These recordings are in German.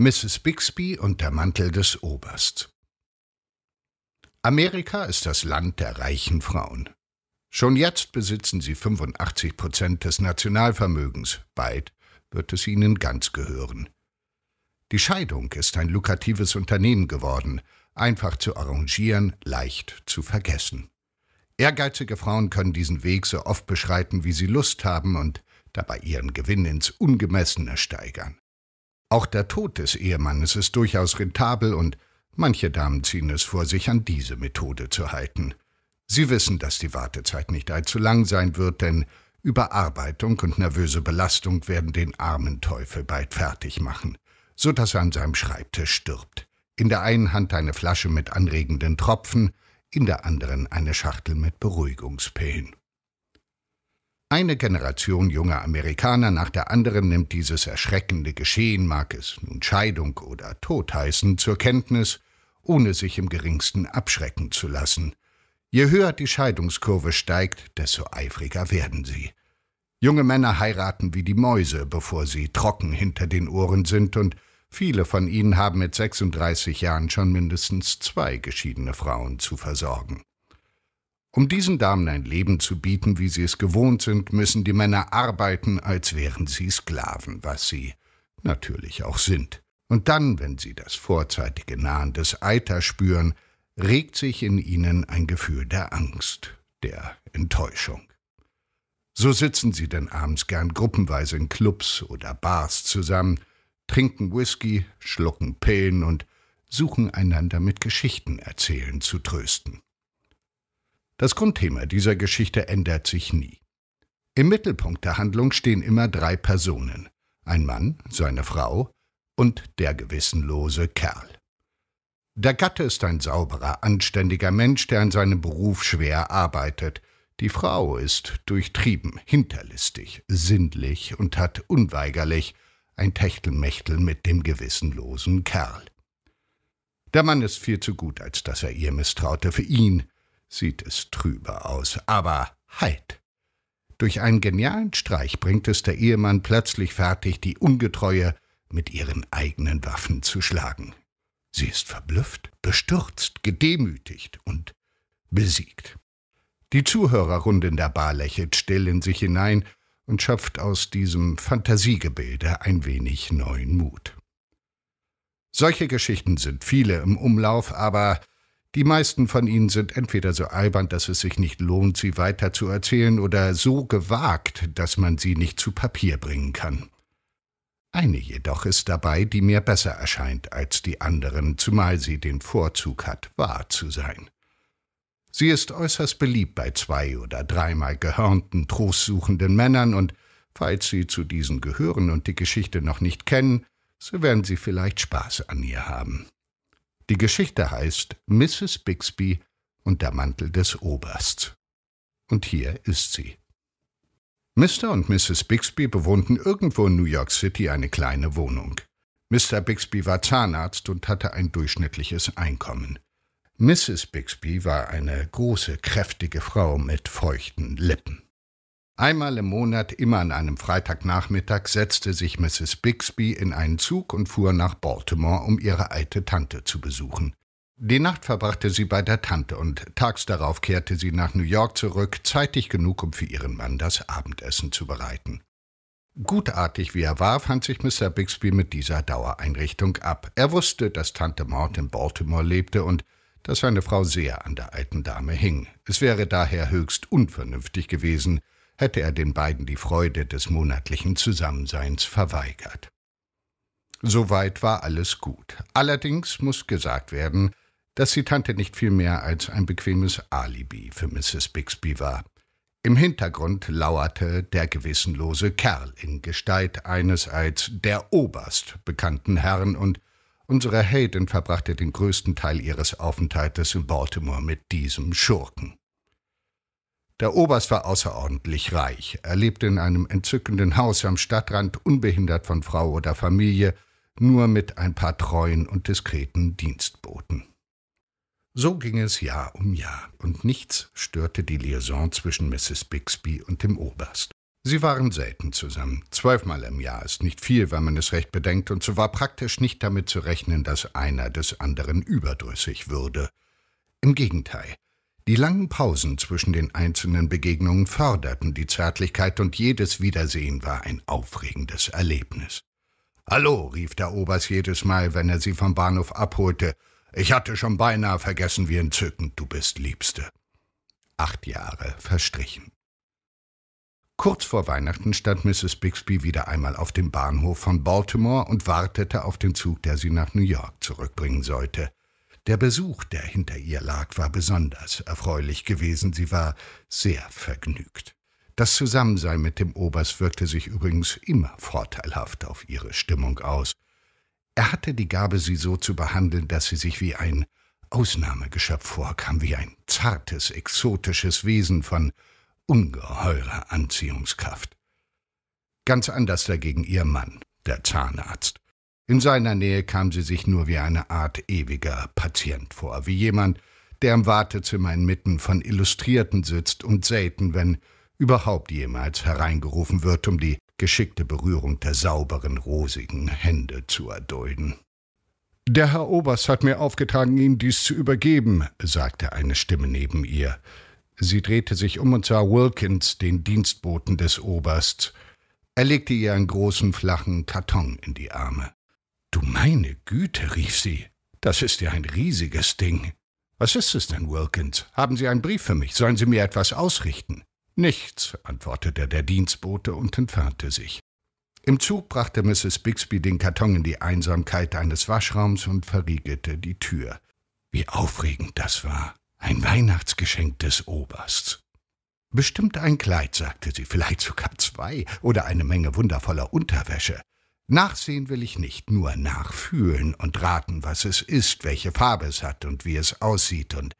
Mrs. Bixby und der Mantel des Obersts. Amerika ist das Land der reichen Frauen. Schon jetzt besitzen sie 85 Prozent des Nationalvermögens. Bald wird es ihnen ganz gehören. Die Scheidung ist ein lukratives Unternehmen geworden, einfach zu arrangieren, leicht zu vergessen. Ehrgeizige Frauen können diesen Weg so oft beschreiten, wie sie Lust haben und dabei ihren Gewinn ins Ungemessene steigern. Auch der Tod des Ehemannes ist durchaus rentabel und manche Damen ziehen es vor, sich an diese Methode zu halten. Sie wissen, dass die Wartezeit nicht allzu lang sein wird, denn Überarbeitung und nervöse Belastung werden den armen Teufel bald fertig machen, so dass er an seinem Schreibtisch stirbt. In der einen Hand eine Flasche mit anregenden Tropfen, in der anderen eine Schachtel mit Beruhigungspillen. Eine Generation junger Amerikaner nach der anderen nimmt dieses erschreckende Geschehen, mag es nun Scheidung oder Tod heißen, zur Kenntnis, ohne sich im geringsten abschrecken zu lassen. Je höher die Scheidungskurve steigt, desto eifriger werden sie. Junge Männer heiraten wie die Mäuse, bevor sie trocken hinter den Ohren sind, und viele von ihnen haben mit 36 Jahren schon mindestens zwei geschiedene Frauen zu versorgen. Um diesen Damen ein Leben zu bieten, wie sie es gewohnt sind, müssen die Männer arbeiten, als wären sie Sklaven, was sie natürlich auch sind. Und dann, wenn sie das vorzeitige Nahen des Eiters spüren, regt sich in ihnen ein Gefühl der Angst, der Enttäuschung. So sitzen sie denn abends gern gruppenweise in Clubs oder Bars zusammen, trinken Whisky, schlucken Pillen und suchen einander mit Geschichten erzählen zu trösten. Das Grundthema dieser Geschichte ändert sich nie. Im Mittelpunkt der Handlung stehen immer drei Personen. Ein Mann, seine Frau und der gewissenlose Kerl. Der Gatte ist ein sauberer, anständiger Mensch, der an seinem Beruf schwer arbeitet. Die Frau ist durchtrieben, hinterlistig, sinnlich und hat unweigerlich ein Techtelmechtel mit dem gewissenlosen Kerl. Der Mann ist viel zu gut, als dass er ihr misstraute. Für ihn sieht es trüber aus, aber halt. Durch einen genialen Streich bringt es der Ehemann plötzlich fertig, die Ungetreue mit ihren eigenen Waffen zu schlagen. Sie ist verblüfft, bestürzt, gedemütigt und besiegt. Die Zuhörerrunde in der Bar lächelt still in sich hinein und schöpft aus diesem Fantasiegebilde ein wenig neuen Mut. Solche Geschichten sind viele im Umlauf, aber die meisten von ihnen sind entweder so albern, dass es sich nicht lohnt, sie weiterzuerzählen, oder so gewagt, dass man sie nicht zu Papier bringen kann. Eine jedoch ist dabei, die mir besser erscheint als die anderen, zumal sie den Vorzug hat, wahr zu sein. Sie ist äußerst beliebt bei zwei oder dreimal gehörnten, trostsuchenden Männern, und falls Sie zu diesen gehören und die Geschichte noch nicht kennen, so werden Sie vielleicht Spaß an ihr haben. Die Geschichte heißt Mrs. Bixby und der Mantel des Obersts. Und hier ist sie. Mr. und Mrs. Bixby bewohnten irgendwo in New York City eine kleine Wohnung. Mr. Bixby war Zahnarzt und hatte ein durchschnittliches Einkommen. Mrs. Bixby war eine große, kräftige Frau mit feuchten Lippen. Einmal im Monat, immer an einem Freitagnachmittag, setzte sich Mrs. Bixby in einen Zug und fuhr nach Baltimore, um ihre alte Tante zu besuchen. Die Nacht verbrachte sie bei der Tante und tags darauf kehrte sie nach New York zurück, zeitig genug, um für ihren Mann das Abendessen zu bereiten. Gutartig wie er war, fand sich Mr. Bixby mit dieser Dauereinrichtung ab. Er wusste, dass Tante Maud in Baltimore lebte und dass seine Frau sehr an der alten Dame hing. Es wäre daher höchst unvernünftig gewesen, hätte er den beiden die Freude des monatlichen Zusammenseins verweigert. Soweit war alles gut. Allerdings muss gesagt werden, dass die Tante nicht viel mehr als ein bequemes Alibi für Mrs. Bixby war. Im Hintergrund lauerte der gewissenlose Kerl in Gestalt eines als der Oberst bekannten Herrn und unsere Hayden verbrachte den größten Teil ihres Aufenthaltes in Baltimore mit diesem Schurken. Der Oberst war außerordentlich reich. Er lebte in einem entzückenden Haus am Stadtrand, unbehindert von Frau oder Familie, nur mit ein paar treuen und diskreten Dienstboten. So ging es Jahr um Jahr, und nichts störte die Liaison zwischen Mrs. Bixby und dem Oberst. Sie waren selten zusammen. Zwölfmal im Jahr ist nicht viel, wenn man es recht bedenkt, und so war praktisch nicht damit zu rechnen, dass einer des anderen überdrüssig würde. Im Gegenteil, die langen Pausen zwischen den einzelnen Begegnungen förderten die Zärtlichkeit und jedes Wiedersehen war ein aufregendes Erlebnis. Hallo, rief der Oberst jedes Mal, wenn er sie vom Bahnhof abholte. Ich hatte schon beinahe vergessen, wie entzückend du bist, Liebste. Acht Jahre verstrichen. Kurz vor Weihnachten stand Mrs. Bixby wieder einmal auf dem Bahnhof von Baltimore und wartete auf den Zug, der sie nach New York zurückbringen sollte. Der Besuch, der hinter ihr lag, war besonders erfreulich gewesen. Sie war sehr vergnügt. Das Zusammensein mit dem Oberst wirkte sich übrigens immer vorteilhaft auf ihre Stimmung aus. Er hatte die Gabe, sie so zu behandeln, dass sie sich wie ein Ausnahmegeschöpf vorkam, wie ein zartes, exotisches Wesen von ungeheurer Anziehungskraft. Ganz anders dagegen ihr Mann, der Zahnarzt. In seiner Nähe kam sie sich nur wie eine Art ewiger Patient vor, wie jemand, der im Wartezimmer inmitten von Illustrierten sitzt und selten, wenn überhaupt jemals hereingerufen wird, um die geschickte Berührung der sauberen, rosigen Hände zu erdulden. Der Herr Oberst hat mir aufgetragen, Ihnen dies zu übergeben, sagte eine Stimme neben ihr. Sie drehte sich um und sah Wilkins, den Dienstboten des Obersts. Er legte ihr einen großen, flachen Karton in die Arme. Meine Güte, rief sie, das ist ja ein riesiges Ding. Was ist es denn, Wilkins? Haben Sie einen Brief für mich? Sollen Sie mir etwas ausrichten? Nichts, antwortete der Dienstbote und entfernte sich. Im Zug brachte Mrs. Bixby den Karton in die Einsamkeit eines Waschraums und verriegelte die Tür. Wie aufregend das war. Ein Weihnachtsgeschenk des Obersts. Bestimmt ein Kleid, sagte sie, vielleicht sogar zwei, oder eine Menge wundervoller Unterwäsche. Nachsehen will ich nicht, nur nachfühlen und raten, was es ist, welche Farbe es hat und wie es aussieht und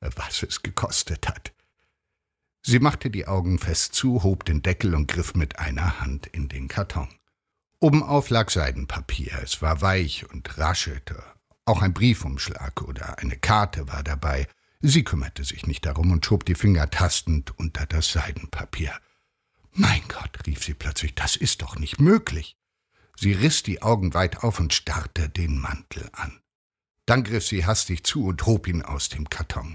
äh, was es gekostet hat. Sie machte die Augen fest zu, hob den Deckel und griff mit einer Hand in den Karton. Obenauf lag Seidenpapier, es war weich und raschelte. Auch ein Briefumschlag oder eine Karte war dabei. Sie kümmerte sich nicht darum und schob die Finger tastend unter das Seidenpapier. Mein Gott, rief sie plötzlich, das ist doch nicht möglich. Sie riss die Augen weit auf und starrte den Mantel an. Dann griff sie hastig zu und hob ihn aus dem Karton.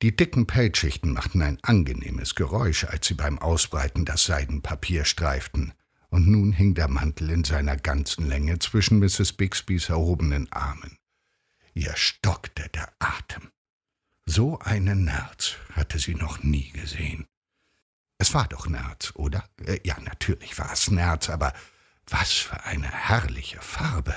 Die dicken Pelzschichten machten ein angenehmes Geräusch, als sie beim Ausbreiten das Seidenpapier streiften, und nun hing der Mantel in seiner ganzen Länge zwischen Mrs. Bixbys erhobenen Armen. Ihr stockte der Atem. So einen Nerz hatte sie noch nie gesehen. Es war doch Nerz, oder? Äh, ja, natürlich war es Nerz, aber was für eine herrliche Farbe.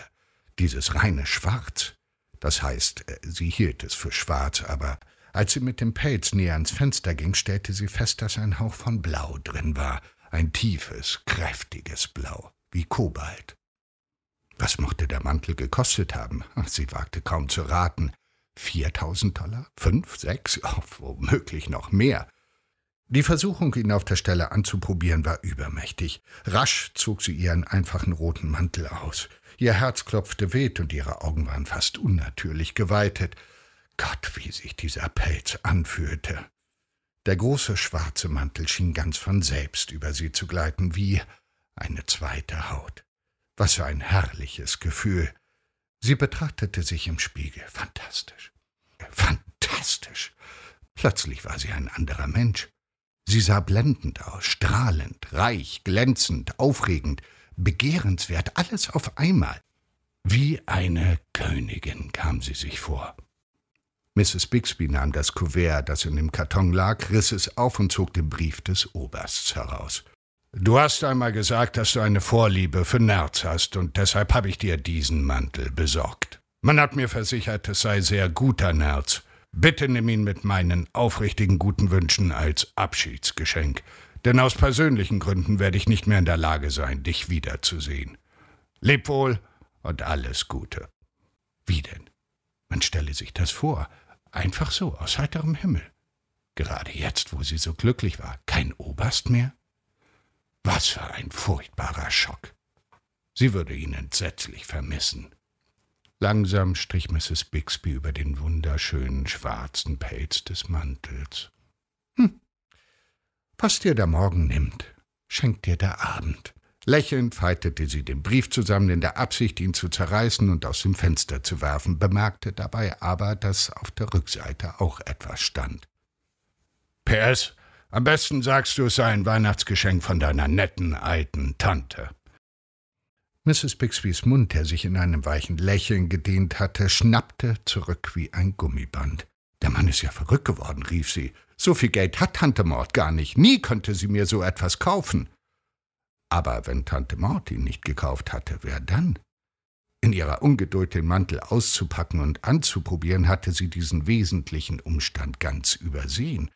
Dieses reine Schwarz. Das heißt, äh, sie hielt es für schwarz, aber als sie mit dem Pelz näher ans Fenster ging, stellte sie fest, dass ein Hauch von Blau drin war. Ein tiefes, kräftiges Blau, wie Kobalt. Was mochte der Mantel gekostet haben? Sie wagte kaum zu raten. Viertausend Dollar? Fünf, sechs? Oh, womöglich noch mehr. Die Versuchung, ihn auf der Stelle anzuprobieren, war übermächtig. Rasch zog sie ihren einfachen roten Mantel aus. Ihr Herz klopfte wild und ihre Augen waren fast unnatürlich geweitet. Gott, wie sich dieser Pelz anfühlte. Der große schwarze Mantel schien ganz von selbst über sie zu gleiten, wie eine zweite Haut. Was für ein herrliches Gefühl. Sie betrachtete sich im Spiegel. Fantastisch. Fantastisch. Plötzlich war sie ein anderer Mensch. Sie sah blendend aus, strahlend, reich, glänzend, aufregend, begehrenswert, alles auf einmal. Wie eine Königin kam sie sich vor. Mrs. Bixby nahm das Kuvert, das in dem Karton lag, riss es auf und zog den Brief des Obersts heraus. Du hast einmal gesagt, dass du eine Vorliebe für Nerz hast, und deshalb habe ich dir diesen Mantel besorgt. Man hat mir versichert, es sei sehr guter Nerz. Bitte nimm ihn mit meinen aufrichtigen guten Wünschen als Abschiedsgeschenk, denn aus persönlichen Gründen werde ich nicht mehr in der Lage sein, dich wiederzusehen. Leb wohl und alles Gute. Wie denn? Man stelle sich das vor, einfach so, aus heiterem Himmel. Gerade jetzt, wo sie so glücklich war, kein Oberst mehr? Was für ein furchtbarer Schock. Sie würde ihn entsetzlich vermissen. Langsam strich Mrs. Bixby über den wunderschönen schwarzen Pelz des Mantels. Hm. Was dir der Morgen nimmt, schenkt dir der Abend. Lächelnd faltete sie den Brief zusammen in der Absicht, ihn zu zerreißen und aus dem Fenster zu werfen, bemerkte dabei aber, dass auf der Rückseite auch etwas stand. PS, am besten sagst du, es sei ein Weihnachtsgeschenk von deiner netten alten Tante. Mrs. Bixbys Mund, der sich in einem weichen Lächeln gedehnt hatte, schnappte zurück wie ein Gummiband. Der Mann ist ja verrückt geworden, rief sie. So viel Geld hat Tante Mord gar nicht. Nie könnte sie mir so etwas kaufen. Aber wenn Tante Mord ihn nicht gekauft hatte, wer dann? In ihrer Ungeduld, den Mantel auszupacken und anzuprobieren, hatte sie diesen wesentlichen Umstand ganz übersehen.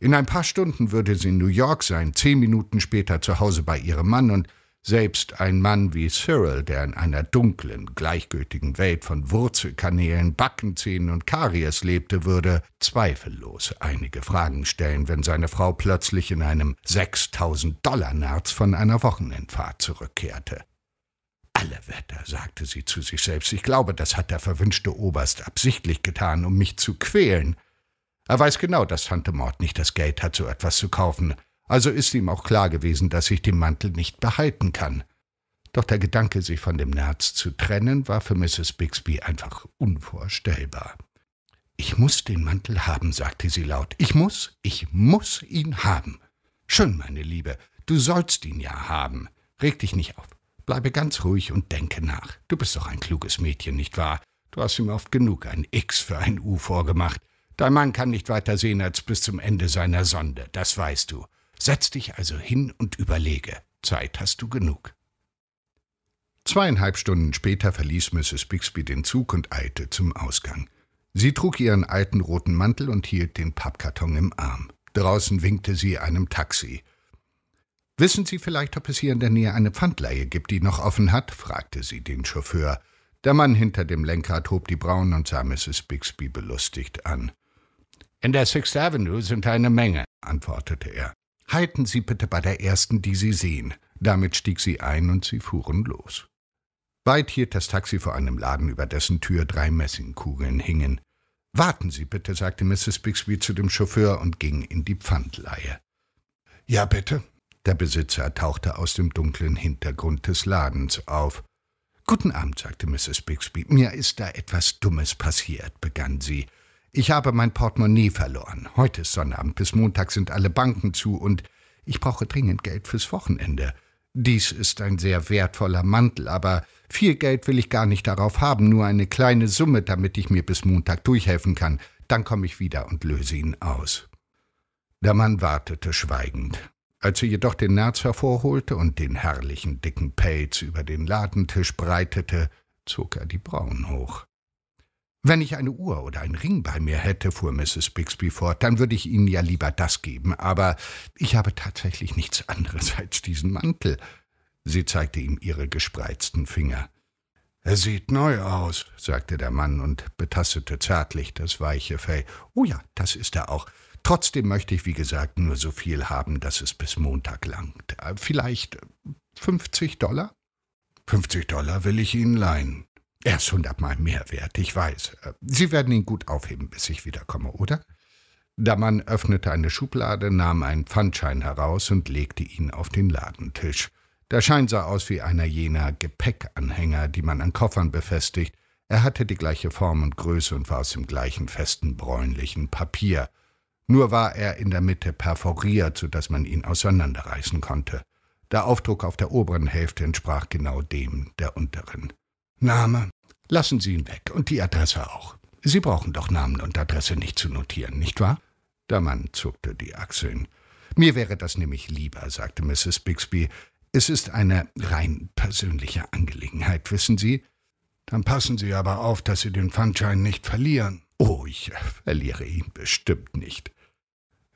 In ein paar Stunden würde sie in New York sein, zehn Minuten später zu Hause bei ihrem Mann und selbst ein Mann wie Cyril, der in einer dunklen, gleichgültigen Welt von Wurzelkanälen, Backenzähnen und Karies lebte, würde zweifellos einige Fragen stellen, wenn seine Frau plötzlich in einem 6000 Dollar Nerz von einer Wochenendfahrt zurückkehrte. Alle Wetter, sagte sie zu sich selbst. Ich glaube, das hat der verwünschte Oberst absichtlich getan, um mich zu quälen. Er weiß genau, dass Tante Mord nicht das Geld hat, so etwas zu kaufen. Also ist ihm auch klar gewesen, dass ich den Mantel nicht behalten kann. Doch der Gedanke, sich von dem Nerz zu trennen, war für Mrs. Bixby einfach unvorstellbar. Ich muss den Mantel haben, sagte sie laut. Ich muss, ich muss ihn haben. Schön, meine Liebe, du sollst ihn ja haben. Reg dich nicht auf. Bleibe ganz ruhig und denke nach. Du bist doch ein kluges Mädchen, nicht wahr? Du hast ihm oft genug ein X für ein U vorgemacht. Dein Mann kann nicht weiter sehen als bis zum Ende seiner Sonde, das weißt du. Setz dich also hin und überlege. Zeit hast du genug. Zweieinhalb Stunden später verließ Mrs. Bixby den Zug und eilte zum Ausgang. Sie trug ihren alten roten Mantel und hielt den Pappkarton im Arm. Draußen winkte sie einem Taxi. Wissen Sie vielleicht, ob es hier in der Nähe eine Pfandleihe gibt, die noch offen hat? fragte sie den Chauffeur. Der Mann hinter dem Lenkrad hob die Brauen und sah Mrs. Bixby belustigt an. In der Sixth Avenue sind eine Menge, antwortete er. Halten Sie bitte bei der ersten, die Sie sehen. Damit stieg sie ein und sie fuhren los. Weit hielt das Taxi vor einem Laden, über dessen Tür drei Messingkugeln hingen. Warten Sie bitte, sagte Mrs. Bixby zu dem Chauffeur und ging in die Pfandleihe. Ja, bitte. Der Besitzer tauchte aus dem dunklen Hintergrund des Ladens auf. Guten Abend, sagte Mrs. Bixby. Mir ist da etwas Dummes passiert, begann sie ich habe mein Portemonnaie verloren. Heute ist Sonnabend, bis Montag sind alle Banken zu und ich brauche dringend Geld fürs Wochenende. Dies ist ein sehr wertvoller Mantel, aber viel Geld will ich gar nicht darauf haben, nur eine kleine Summe, damit ich mir bis Montag durchhelfen kann. Dann komme ich wieder und löse ihn aus. Der Mann wartete schweigend. Als er jedoch den Nerz hervorholte und den herrlichen dicken Pelz über den Ladentisch breitete, zog er die Brauen hoch. Wenn ich eine Uhr oder einen Ring bei mir hätte, fuhr Mrs. Bixby fort, dann würde ich Ihnen ja lieber das geben, aber ich habe tatsächlich nichts anderes als diesen Mantel. Sie zeigte ihm ihre gespreizten Finger. Er sieht neu aus, sagte der Mann und betastete zärtlich das weiche Fell. Oh ja, das ist er auch. Trotzdem möchte ich, wie gesagt, nur so viel haben, dass es bis Montag langt. Äh, vielleicht 50 Dollar? 50 Dollar will ich Ihnen leihen. Er ist hundertmal mehr wert, ich weiß. Sie werden ihn gut aufheben, bis ich wiederkomme, oder? Der Mann öffnete eine Schublade, nahm einen Pfandschein heraus und legte ihn auf den Ladentisch. Der Schein sah aus wie einer jener Gepäckanhänger, die man an Koffern befestigt. Er hatte die gleiche Form und Größe und war aus dem gleichen festen bräunlichen Papier. Nur war er in der Mitte perforiert, so dass man ihn auseinanderreißen konnte. Der Aufdruck auf der oberen Hälfte entsprach genau dem der unteren. Name. Lassen Sie ihn weg und die Adresse auch. Sie brauchen doch Namen und Adresse nicht zu notieren, nicht wahr? Der Mann zuckte die Achseln. Mir wäre das nämlich lieber, sagte Mrs. Bixby. Es ist eine rein persönliche Angelegenheit, wissen Sie? Dann passen Sie aber auf, dass Sie den Pfandschein nicht verlieren. Oh, ich verliere ihn bestimmt nicht.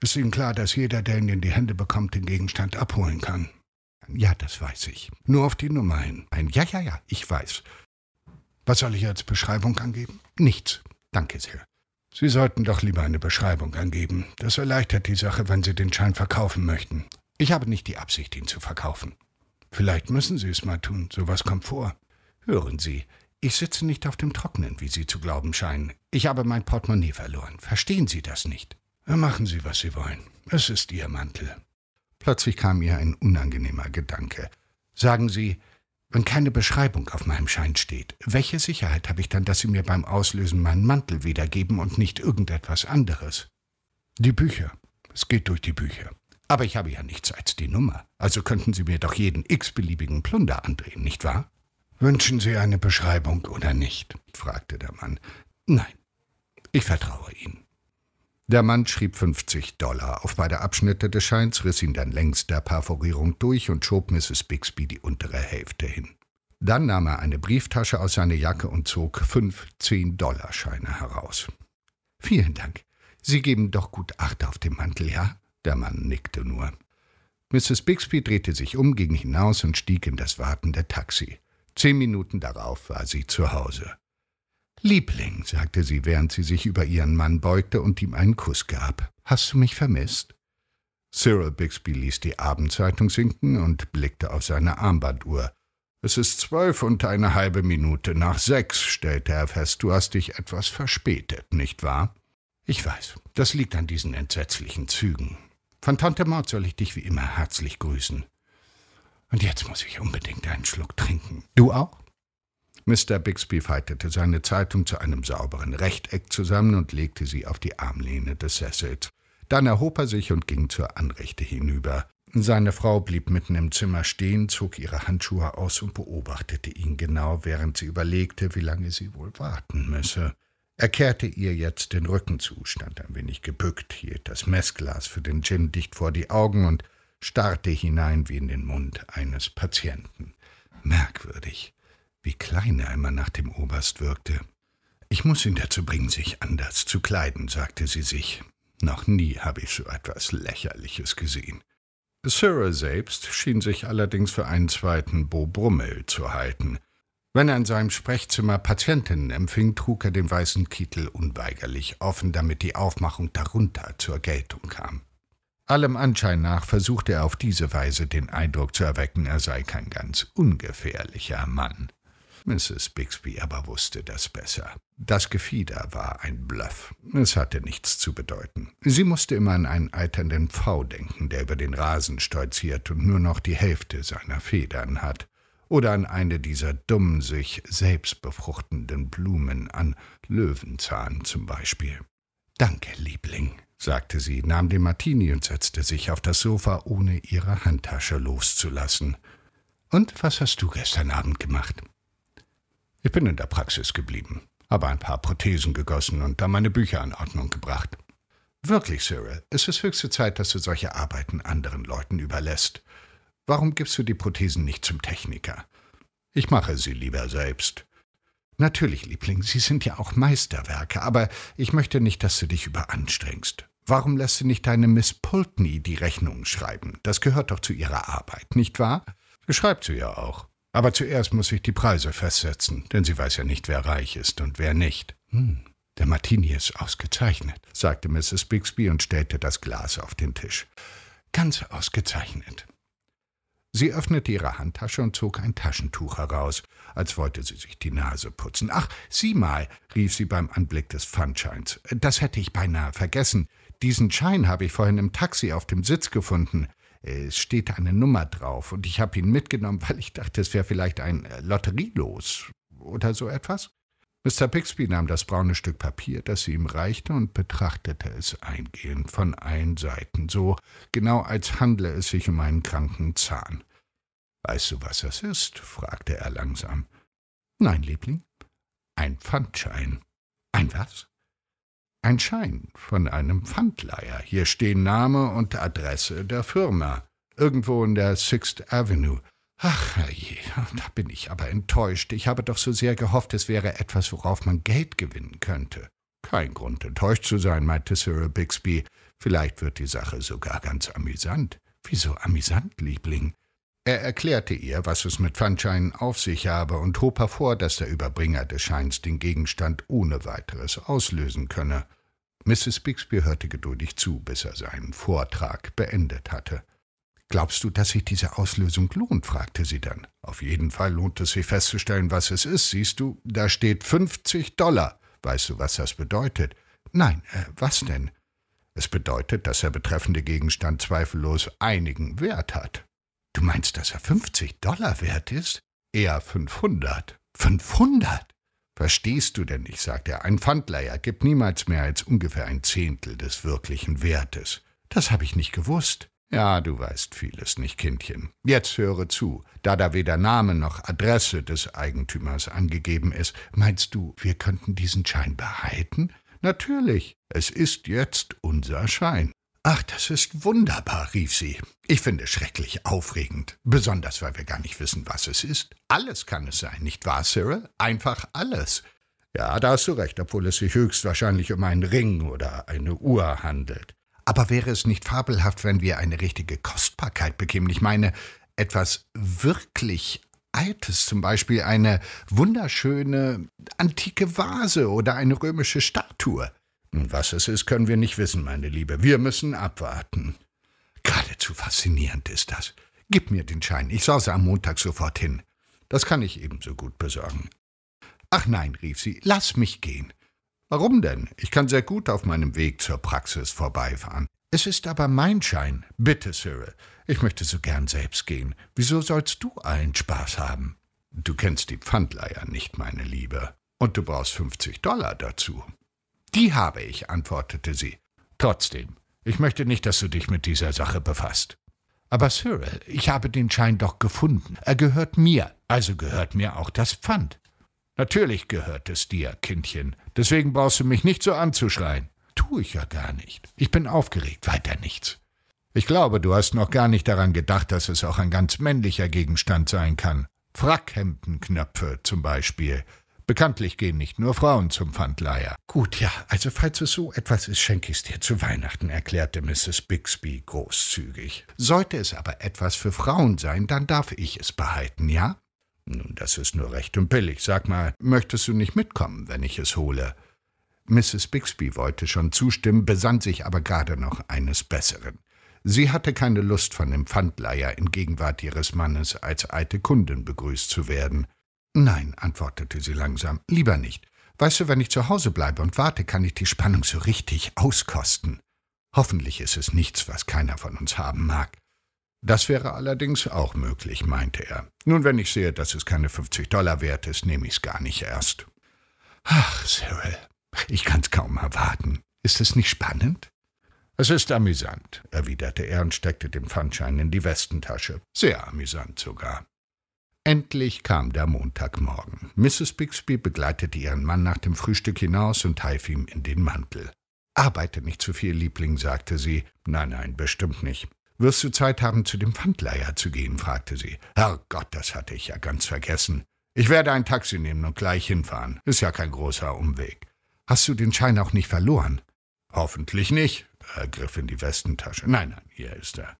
Ist Ihnen klar, dass jeder, der ihn in die Hände bekommt, den Gegenstand abholen kann? Ja, das weiß ich. Nur auf die Nummer hin. Ein Ja, ja, ja, ich weiß. Was soll ich als Beschreibung angeben? Nichts. Danke sehr. Sie sollten doch lieber eine Beschreibung angeben. Das erleichtert die Sache, wenn Sie den Schein verkaufen möchten. Ich habe nicht die Absicht, ihn zu verkaufen. Vielleicht müssen Sie es mal tun, sowas kommt vor. Hören Sie, ich sitze nicht auf dem Trocknen, wie Sie zu glauben scheinen. Ich habe mein Portemonnaie verloren. Verstehen Sie das nicht? Machen Sie, was Sie wollen. Es ist Ihr Mantel. Plötzlich kam ihr ein unangenehmer Gedanke. Sagen Sie, wenn keine Beschreibung auf meinem Schein steht, welche Sicherheit habe ich dann, dass Sie mir beim Auslösen meinen Mantel wiedergeben und nicht irgendetwas anderes? Die Bücher. Es geht durch die Bücher. Aber ich habe ja nichts als die Nummer. Also könnten Sie mir doch jeden x-beliebigen Plunder andrehen, nicht wahr? Wünschen Sie eine Beschreibung oder nicht? fragte der Mann. Nein, ich vertraue Ihnen. Der Mann schrieb 50 Dollar. Auf beide Abschnitte des Scheins riss ihn dann längs der Perforierung durch und schob Mrs. Bixby die untere Hälfte hin. Dann nahm er eine Brieftasche aus seiner Jacke und zog fünf Zehn-Dollar-Scheine heraus. Vielen Dank. Sie geben doch gut Acht auf den Mantel, ja? Der Mann nickte nur. Mrs. Bixby drehte sich um, ging hinaus und stieg in das wartende Taxi. Zehn Minuten darauf war sie zu Hause. Liebling, sagte sie, während sie sich über ihren Mann beugte und ihm einen Kuss gab, hast du mich vermisst? Cyril Bixby ließ die Abendzeitung sinken und blickte auf seine Armbanduhr. Es ist zwölf und eine halbe Minute nach sechs, stellte er fest. Du hast dich etwas verspätet, nicht wahr? Ich weiß, das liegt an diesen entsetzlichen Zügen. Von Tante Maud soll ich dich wie immer herzlich grüßen. Und jetzt muss ich unbedingt einen Schluck trinken. Du auch? Mr. Bixby faltete seine Zeitung zu einem sauberen Rechteck zusammen und legte sie auf die Armlehne des Sessels. Dann erhob er sich und ging zur Anrechte hinüber. Seine Frau blieb mitten im Zimmer stehen, zog ihre Handschuhe aus und beobachtete ihn genau, während sie überlegte, wie lange sie wohl warten müsse. Er kehrte ihr jetzt den Rücken zu, stand ein wenig gebückt, hielt das Messglas für den Gin dicht vor die Augen und starrte hinein wie in den Mund eines Patienten. Merkwürdig wie klein er immer nach dem Oberst wirkte. Ich muss ihn dazu bringen, sich anders zu kleiden, sagte sie sich. Noch nie habe ich so etwas Lächerliches gesehen. Cyril selbst schien sich allerdings für einen zweiten Bobrummel zu halten. Wenn er in seinem Sprechzimmer Patientinnen empfing, trug er den weißen Kittel unweigerlich offen, damit die Aufmachung darunter zur Geltung kam. Allem Anschein nach versuchte er auf diese Weise den Eindruck zu erwecken, er sei kein ganz ungefährlicher Mann. Mrs. Bixby aber wusste das besser. Das Gefieder war ein Bluff. Es hatte nichts zu bedeuten. Sie musste immer an einen alternden Pfau denken, der über den Rasen stolziert und nur noch die Hälfte seiner Federn hat. Oder an eine dieser dummen, sich selbst befruchtenden Blumen, an Löwenzahn zum Beispiel. Danke, Liebling, sagte sie, nahm den Martini und setzte sich auf das Sofa, ohne ihre Handtasche loszulassen. Und was hast du gestern Abend gemacht? Ich bin in der Praxis geblieben, habe ein paar Prothesen gegossen und dann meine Bücher in Ordnung gebracht. Wirklich, Cyril, es ist höchste Zeit, dass du solche Arbeiten anderen Leuten überlässt. Warum gibst du die Prothesen nicht zum Techniker? Ich mache sie lieber selbst. Natürlich, Liebling, sie sind ja auch Meisterwerke, aber ich möchte nicht, dass du dich überanstrengst. Warum lässt du nicht deine Miss Pulteney die Rechnungen schreiben? Das gehört doch zu ihrer Arbeit, nicht wahr? Schreibt sie ja auch. Aber zuerst muss ich die Preise festsetzen, denn sie weiß ja nicht, wer reich ist und wer nicht. Hm, der Martini ist ausgezeichnet, sagte Mrs. Bixby und stellte das Glas auf den Tisch. Ganz ausgezeichnet. Sie öffnete ihre Handtasche und zog ein Taschentuch heraus, als wollte sie sich die Nase putzen. Ach, sieh mal, rief sie beim Anblick des Pfandscheins. Das hätte ich beinahe vergessen. Diesen Schein habe ich vorhin im Taxi auf dem Sitz gefunden es steht eine Nummer drauf und ich habe ihn mitgenommen, weil ich dachte, es wäre vielleicht ein äh, Lotterielos oder so etwas. Mr. Pixby nahm das braune Stück Papier, das sie ihm reichte, und betrachtete es eingehend von allen Seiten, so genau als handle es sich um einen kranken Zahn. Weißt du, was das ist? fragte er langsam. Nein, Liebling. Ein Pfandschein. Ein was? Ein Schein von einem Pfandleiher. Hier stehen Name und Adresse der Firma. Irgendwo in der Sixth Avenue. Ach je, da bin ich aber enttäuscht. Ich habe doch so sehr gehofft, es wäre etwas, worauf man Geld gewinnen könnte. Kein Grund, enttäuscht zu sein, meinte Cyril Bixby. Vielleicht wird die Sache sogar ganz amüsant. Wieso amüsant, Liebling? Er erklärte ihr, was es mit Pfandscheinen auf sich habe und hob hervor, dass der Überbringer des Scheins den Gegenstand ohne weiteres auslösen könne. Mrs. Bixby hörte geduldig zu, bis er seinen Vortrag beendet hatte. Glaubst du, dass sich diese Auslösung lohnt? fragte sie dann. Auf jeden Fall lohnt es sich festzustellen, was es ist. Siehst du, da steht 50 Dollar. Weißt du, was das bedeutet? Nein, äh, was denn? Es bedeutet, dass der betreffende Gegenstand zweifellos einigen Wert hat. Du meinst, dass er 50 Dollar wert ist? Eher 500. 500? Verstehst du denn nicht, sagt er, ein Pfandleiher gibt niemals mehr als ungefähr ein Zehntel des wirklichen Wertes. Das habe ich nicht gewusst. Ja, du weißt vieles nicht, Kindchen. Jetzt höre zu. Da da weder Name noch Adresse des Eigentümers angegeben ist, meinst du, wir könnten diesen Schein behalten? Natürlich, es ist jetzt unser Schein. Ach, das ist wunderbar, rief sie. Ich finde es schrecklich aufregend, besonders weil wir gar nicht wissen, was es ist. Alles kann es sein, nicht wahr, Cyril? Einfach alles. Ja, da hast du recht, obwohl es sich höchstwahrscheinlich um einen Ring oder eine Uhr handelt. Aber wäre es nicht fabelhaft, wenn wir eine richtige Kostbarkeit bekämen? Ich meine, etwas wirklich Altes, zum Beispiel eine wunderschöne antike Vase oder eine römische Statue. Was es ist, können wir nicht wissen, meine Liebe. Wir müssen abwarten. Geradezu faszinierend ist das. Gib mir den Schein, ich sause am Montag sofort hin. Das kann ich ebenso gut besorgen. Ach nein, rief sie, lass mich gehen. Warum denn? Ich kann sehr gut auf meinem Weg zur Praxis vorbeifahren. Es ist aber mein Schein. Bitte, Cyril. Ich möchte so gern selbst gehen. Wieso sollst du allen Spaß haben? Du kennst die Pfandleier nicht, meine Liebe. Und du brauchst 50 Dollar dazu. Die habe ich, antwortete sie. Trotzdem, ich möchte nicht, dass du dich mit dieser Sache befasst. Aber Cyril, ich habe den Schein doch gefunden. Er gehört mir, also gehört mir auch das Pfand. Natürlich gehört es dir, Kindchen. Deswegen brauchst du mich nicht so anzuschreien. Tue ich ja gar nicht. Ich bin aufgeregt, weiter nichts. Ich glaube, du hast noch gar nicht daran gedacht, dass es auch ein ganz männlicher Gegenstand sein kann. Frackhemdenknöpfe zum Beispiel. Bekanntlich gehen nicht nur Frauen zum Pfandleier. Gut, ja, also falls es so etwas ist, schenke ich es dir zu Weihnachten, erklärte Mrs. Bixby großzügig. Sollte es aber etwas für Frauen sein, dann darf ich es behalten, ja? Nun, das ist nur recht und billig. Sag mal, möchtest du nicht mitkommen, wenn ich es hole? Mrs. Bixby wollte schon zustimmen, besann sich aber gerade noch eines Besseren. Sie hatte keine Lust, von dem Pfandleier in Gegenwart ihres Mannes als alte Kundin begrüßt zu werden. Nein, antwortete sie langsam, lieber nicht. Weißt du, wenn ich zu Hause bleibe und warte, kann ich die Spannung so richtig auskosten. Hoffentlich ist es nichts, was keiner von uns haben mag. Das wäre allerdings auch möglich, meinte er. Nun, wenn ich sehe, dass es keine 50 Dollar wert ist, nehme ich es gar nicht erst. Ach, Cyril, ich kann's kaum erwarten. Ist es nicht spannend? Es ist amüsant, erwiderte er und steckte den Pfandschein in die Westentasche. Sehr amüsant sogar. Endlich kam der Montagmorgen. Mrs. Bixby begleitete ihren Mann nach dem Frühstück hinaus und half ihm in den Mantel. Arbeite nicht zu viel, Liebling, sagte sie. Nein, nein, bestimmt nicht. Wirst du Zeit haben, zu dem Pfandleiher zu gehen? fragte sie. Herrgott, das hatte ich ja ganz vergessen. Ich werde ein Taxi nehmen und gleich hinfahren. Ist ja kein großer Umweg. Hast du den Schein auch nicht verloren? Hoffentlich nicht. Er griff in die Westentasche. Nein, nein, hier ist er.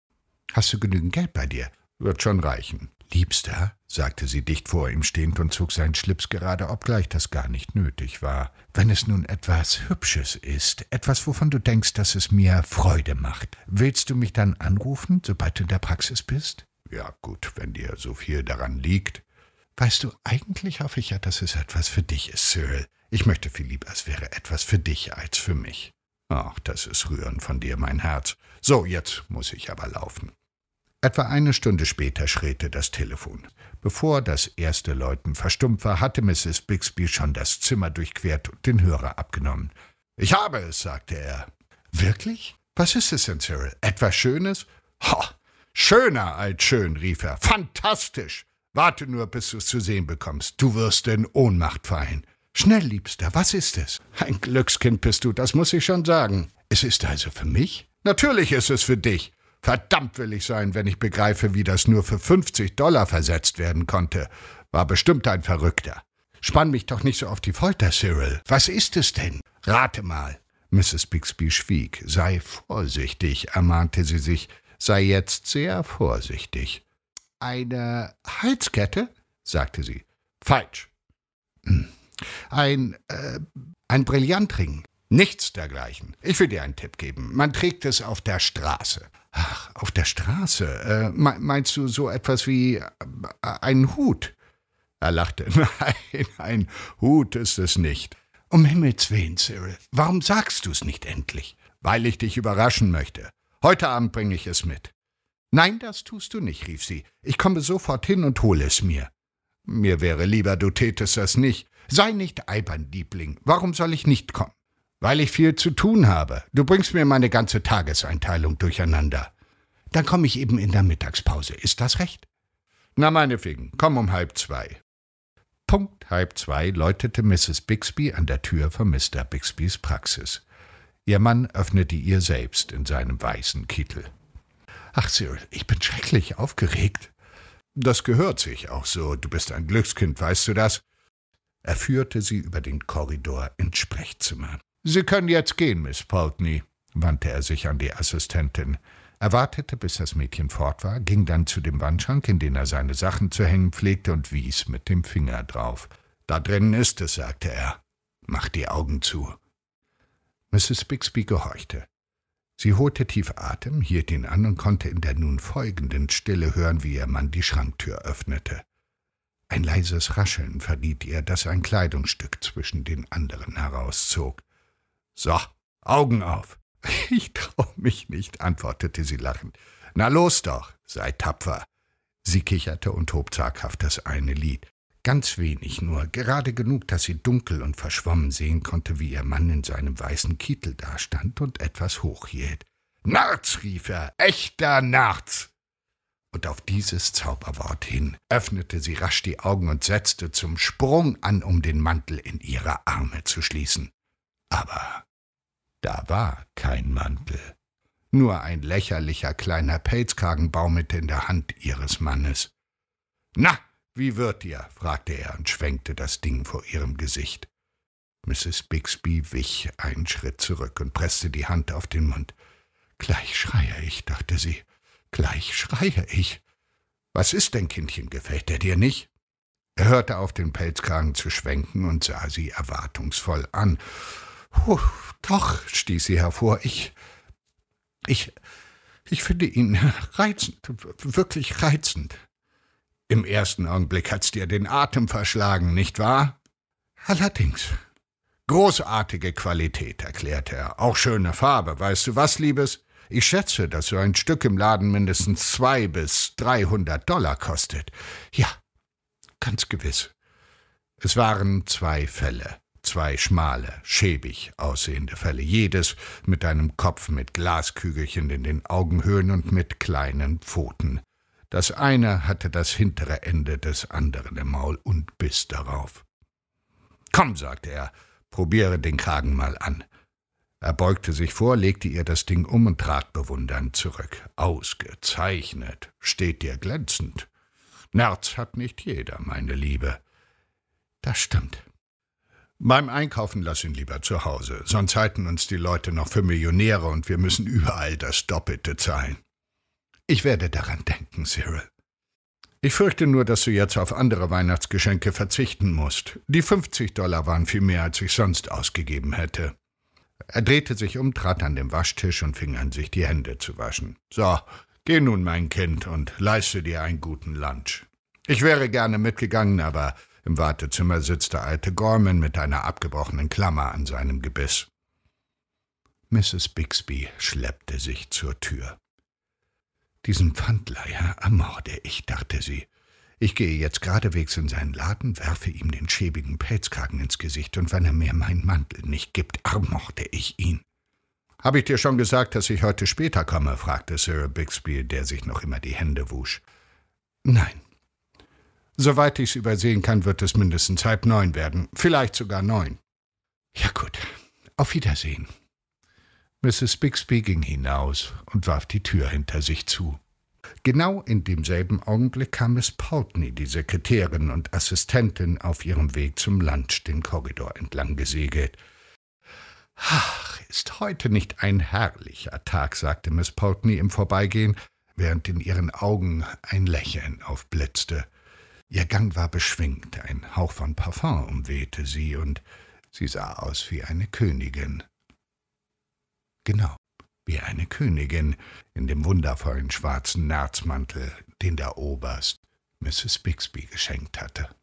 Hast du genügend Geld bei dir? Wird schon reichen. Liebster, sagte sie dicht vor ihm stehend und zog seinen Schlips gerade, obgleich das gar nicht nötig war. Wenn es nun etwas Hübsches ist, etwas, wovon du denkst, dass es mir Freude macht, willst du mich dann anrufen, sobald du in der Praxis bist? Ja gut, wenn dir so viel daran liegt. Weißt du, eigentlich hoffe ich ja, dass es etwas für dich ist, Cyril. Ich möchte viel lieber, es wäre etwas für dich als für mich. Ach, das ist rührend von dir, mein Herz. So, jetzt muss ich aber laufen. Etwa eine Stunde später schrähte das Telefon. Bevor das erste Läuten verstummt war, hatte Mrs. Bixby schon das Zimmer durchquert und den Hörer abgenommen. Ich habe es, sagte er. Wirklich? Was ist es denn, Cyril? Etwas Schönes? Ho, schöner als schön, rief er. Fantastisch! Warte nur, bis du es zu sehen bekommst. Du wirst in Ohnmacht fallen. Schnell, Liebster, was ist es? Ein Glückskind bist du, das muss ich schon sagen. Es ist also für mich? Natürlich ist es für dich. Verdammt will ich sein, wenn ich begreife, wie das nur für 50 Dollar versetzt werden konnte. War bestimmt ein Verrückter. Spann mich doch nicht so auf die Folter, Cyril. Was ist es denn? Rate mal. Mrs. Bixby schwieg. Sei vorsichtig, ermahnte sie sich. Sei jetzt sehr vorsichtig. Eine Halskette? sagte sie. Falsch. Hm. Ein, äh, ein Brillantring. Nichts dergleichen. Ich will dir einen Tipp geben. Man trägt es auf der Straße. Ach, auf der Straße. Äh, meinst du so etwas wie äh, einen Hut? Er lachte. Nein, ein Hut ist es nicht. Um Himmels willen, Cyril, warum sagst du es nicht endlich? Weil ich dich überraschen möchte. Heute Abend bringe ich es mit. Nein, das tust du nicht, rief sie. Ich komme sofort hin und hole es mir. Mir wäre lieber, du tätest das nicht. Sei nicht albern, Liebling. Warum soll ich nicht kommen? Weil ich viel zu tun habe. Du bringst mir meine ganze Tageseinteilung durcheinander. Dann komme ich eben in der Mittagspause. Ist das recht? Na, meinetwegen, komm um halb zwei. Punkt halb zwei läutete Mrs. Bixby an der Tür von Mr. Bixbys Praxis. Ihr Mann öffnete ihr selbst in seinem weißen Kittel. Ach, Cyril, ich bin schrecklich aufgeregt. Das gehört sich auch so. Du bist ein Glückskind, weißt du das? Er führte sie über den Korridor ins Sprechzimmer. Sie können jetzt gehen, Miss Pulteney, wandte er sich an die Assistentin. Er wartete, bis das Mädchen fort war, ging dann zu dem Wandschrank, in den er seine Sachen zu hängen pflegte, und wies mit dem Finger drauf. Da drinnen ist es, sagte er. Mach die Augen zu. Mrs. Bixby gehorchte. Sie holte tief Atem, hielt ihn an und konnte in der nun folgenden Stille hören, wie ihr Mann die Schranktür öffnete. Ein leises Rascheln verriet ihr, dass ein Kleidungsstück zwischen den anderen herauszog. So, Augen auf. Ich trau mich nicht, antwortete sie lachend. Na los doch, sei tapfer. Sie kicherte und hob zaghaft das eine Lied. Ganz wenig nur, gerade genug, dass sie dunkel und verschwommen sehen konnte, wie ihr Mann in seinem weißen Kittel dastand und etwas hochhielt. Narz, rief er, echter Narz! Und auf dieses Zauberwort hin öffnete sie rasch die Augen und setzte zum Sprung an, um den Mantel in ihre Arme zu schließen. Aber da war kein Mantel, nur ein lächerlicher kleiner Pelzkragenbaum mit in der Hand ihres Mannes. Na, wie wird dir? fragte er und schwenkte das Ding vor ihrem Gesicht. Mrs. Bixby wich einen Schritt zurück und presste die Hand auf den Mund. Gleich schreie ich, dachte sie. Gleich schreie ich. Was ist denn, Kindchen, gefällt er dir nicht? Er hörte auf, den Pelzkragen zu schwenken und sah sie erwartungsvoll an. Puh, Doch, stieß sie hervor, ich. Ich. Ich finde ihn reizend, wirklich reizend. Im ersten Augenblick hat's dir den Atem verschlagen, nicht wahr? Allerdings. Großartige Qualität, erklärte er. Auch schöne Farbe. Weißt du was, Liebes? Ich schätze, dass so ein Stück im Laden mindestens zwei bis dreihundert Dollar kostet. Ja, ganz gewiss. Es waren zwei Fälle zwei schmale, schäbig aussehende Fälle, jedes mit einem Kopf mit Glaskügelchen in den Augenhöhlen und mit kleinen Pfoten. Das eine hatte das hintere Ende des anderen im Maul und biss darauf. Komm, sagte er, probiere den Kragen mal an. Er beugte sich vor, legte ihr das Ding um und trat bewundernd zurück. Ausgezeichnet, steht dir glänzend. Nerz hat nicht jeder, meine Liebe. Das stimmt, beim Einkaufen lass ihn lieber zu Hause, sonst halten uns die Leute noch für Millionäre und wir müssen überall das Doppelte zahlen. Ich werde daran denken, Cyril. Ich fürchte nur, dass du jetzt auf andere Weihnachtsgeschenke verzichten musst. Die 50 Dollar waren viel mehr, als ich sonst ausgegeben hätte. Er drehte sich um, trat an den Waschtisch und fing an, sich die Hände zu waschen. So, geh nun, mein Kind, und leiste dir einen guten Lunch. Ich wäre gerne mitgegangen, aber im Wartezimmer sitzt der alte Gorman mit einer abgebrochenen Klammer an seinem Gebiss. Mrs. Bixby schleppte sich zur Tür. Diesen Pfandleiher ermorde ich, dachte sie. Ich gehe jetzt geradewegs in seinen Laden, werfe ihm den schäbigen Pelzkragen ins Gesicht, und wenn er mir meinen Mantel nicht gibt, ermorde ich ihn. Habe ich dir schon gesagt, dass ich heute später komme? fragte Sir Bixby, der sich noch immer die Hände wusch. Nein, Soweit ich es übersehen kann, wird es mindestens halb neun werden, vielleicht sogar neun. Ja gut, auf Wiedersehen. Mrs. Bixby ging hinaus und warf die Tür hinter sich zu. Genau in demselben Augenblick kam Miss Pulteney, die Sekretärin und Assistentin, auf ihrem Weg zum Lunch den Korridor entlang gesegelt. Ach, ist heute nicht ein herrlicher Tag, sagte Miss Pulteney im Vorbeigehen, während in ihren Augen ein Lächeln aufblitzte. Ihr Gang war beschwingt, ein Hauch von Parfum umwehte sie, und sie sah aus wie eine Königin. Genau, wie eine Königin in dem wundervollen schwarzen Nerzmantel, den der Oberst Mrs. Bixby geschenkt hatte.